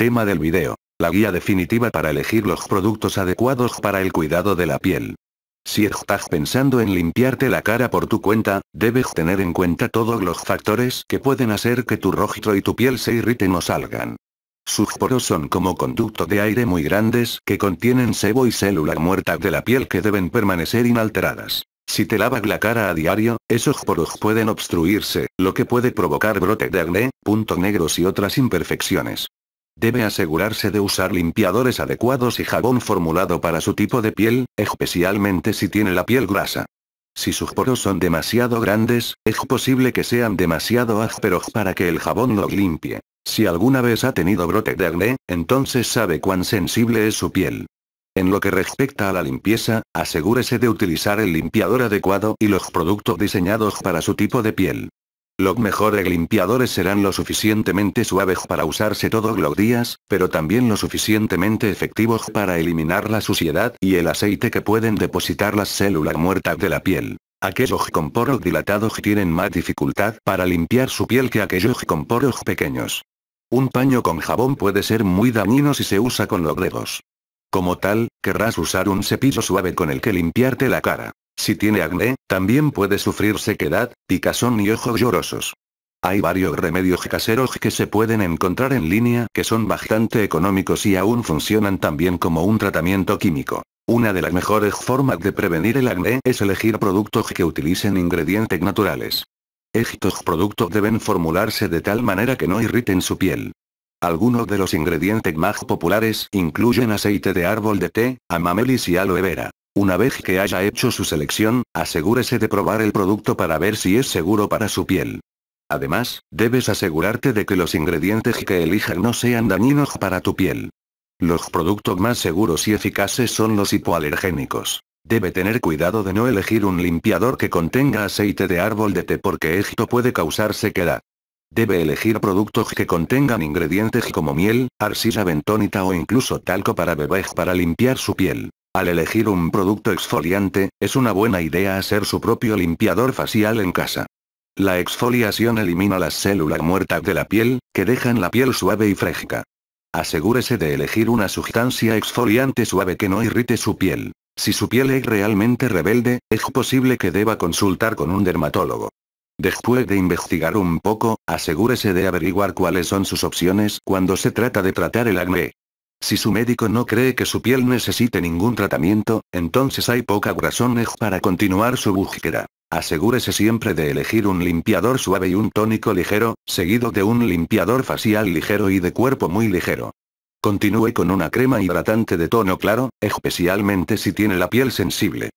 Tema del video. La guía definitiva para elegir los productos adecuados para el cuidado de la piel. Si estás pensando en limpiarte la cara por tu cuenta, debes tener en cuenta todos los factores que pueden hacer que tu rostro y tu piel se irriten o salgan. Sus poros son como conductos de aire muy grandes que contienen sebo y células muertas de la piel que deben permanecer inalteradas. Si te lavas la cara a diario, esos poros pueden obstruirse, lo que puede provocar brote de acné, puntos negros y otras imperfecciones. Debe asegurarse de usar limpiadores adecuados y jabón formulado para su tipo de piel, especialmente si tiene la piel grasa. Si sus poros son demasiado grandes, es posible que sean demasiado ásperos para que el jabón los limpie. Si alguna vez ha tenido brote de acné, entonces sabe cuán sensible es su piel. En lo que respecta a la limpieza, asegúrese de utilizar el limpiador adecuado y los productos diseñados para su tipo de piel. Los mejores limpiadores serán lo suficientemente suaves para usarse todos los días, pero también lo suficientemente efectivos para eliminar la suciedad y el aceite que pueden depositar las células muertas de la piel. Aquellos con poros dilatados tienen más dificultad para limpiar su piel que aquellos con poros pequeños. Un paño con jabón puede ser muy dañino si se usa con los dedos. Como tal, querrás usar un cepillo suave con el que limpiarte la cara. Si tiene acné, también puede sufrir sequedad, picazón y ojos llorosos. Hay varios remedios caseros que se pueden encontrar en línea que son bastante económicos y aún funcionan también como un tratamiento químico. Una de las mejores formas de prevenir el acné es elegir productos que utilicen ingredientes naturales. Estos productos deben formularse de tal manera que no irriten su piel. Algunos de los ingredientes más populares incluyen aceite de árbol de té, amamelis y aloe vera. Una vez que haya hecho su selección, asegúrese de probar el producto para ver si es seguro para su piel. Además, debes asegurarte de que los ingredientes que elijas no sean dañinos para tu piel. Los productos más seguros y eficaces son los hipoalergénicos. Debe tener cuidado de no elegir un limpiador que contenga aceite de árbol de té porque esto puede causar sequedad. Debe elegir productos que contengan ingredientes como miel, arcilla bentónita o incluso talco para bebés para limpiar su piel. Al elegir un producto exfoliante, es una buena idea hacer su propio limpiador facial en casa. La exfoliación elimina las células muertas de la piel, que dejan la piel suave y fresca. Asegúrese de elegir una sustancia exfoliante suave que no irrite su piel. Si su piel es realmente rebelde, es posible que deba consultar con un dermatólogo. Después de investigar un poco, asegúrese de averiguar cuáles son sus opciones cuando se trata de tratar el acné. Si su médico no cree que su piel necesite ningún tratamiento, entonces hay poca razón para continuar su búsqueda. Asegúrese siempre de elegir un limpiador suave y un tónico ligero, seguido de un limpiador facial ligero y de cuerpo muy ligero. Continúe con una crema hidratante de tono claro, especialmente si tiene la piel sensible.